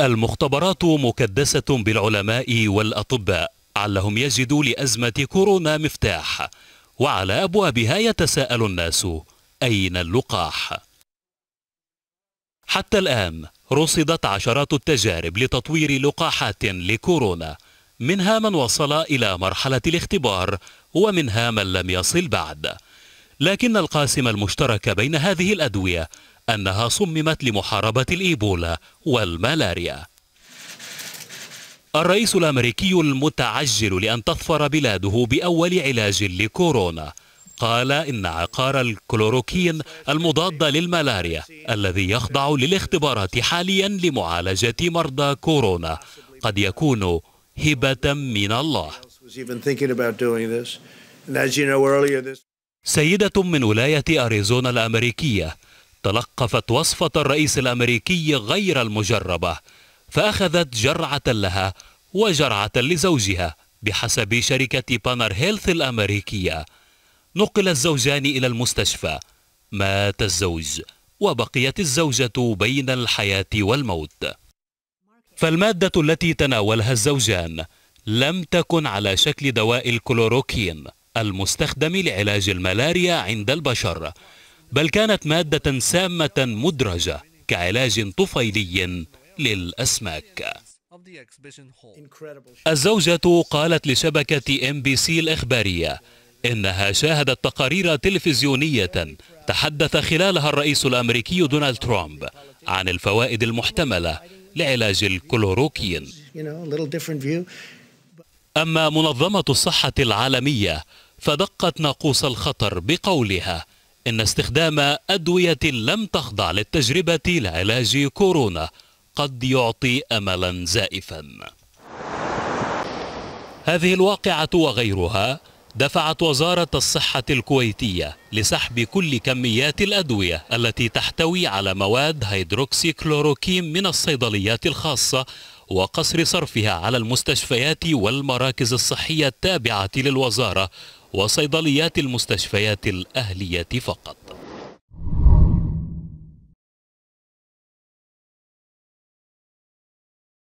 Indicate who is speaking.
Speaker 1: المختبرات مكدسة بالعلماء والأطباء علهم يجدوا لأزمة كورونا مفتاح وعلى أبوابها يتساءل الناس أين اللقاح؟ حتى الآن رصدت عشرات التجارب لتطوير لقاحات لكورونا منها من وصل إلى مرحلة الاختبار ومنها من لم يصل بعد لكن القاسم المشترك بين هذه الأدوية أنها صممت لمحاربة الإيبولا والملاريا الرئيس الأمريكي المتعجل لأن تظفر بلاده بأول علاج لكورونا قال إن عقار الكلوروكين المضاد للملاريا الذي يخضع للاختبارات حاليا لمعالجة مرضى كورونا قد يكون هبة من الله سيدة من ولاية أريزونا الأمريكية تلقفت وصفة الرئيس الأمريكي غير المجربة فأخذت جرعة لها وجرعة لزوجها بحسب شركة بانر هيلث الأمريكية نقل الزوجان إلى المستشفى مات الزوج وبقيت الزوجة بين الحياة والموت فالمادة التي تناولها الزوجان لم تكن على شكل دواء الكلوروكين المستخدم لعلاج الملاريا عند البشر بل كانت مادة سامة مدرجة كعلاج طفيلي للأسماك الزوجة قالت لشبكة ام بي سي الإخبارية إنها شاهدت تقارير تلفزيونية تحدث خلالها الرئيس الأمريكي دونالد ترامب عن الفوائد المحتملة لعلاج الكلوروكين أما منظمة الصحة العالمية فدقت ناقوس الخطر بقولها إن استخدام أدوية لم تخضع للتجربة لعلاج كورونا قد يعطي أملا زائفا هذه الواقعة وغيرها دفعت وزارة الصحة الكويتية لسحب كل كميات الأدوية التي تحتوي على مواد هيدروكسي كلوروكيم من الصيدليات الخاصة وقصر صرفها على المستشفيات والمراكز الصحية التابعة للوزارة وصيدليات المستشفيات الأهلية فقط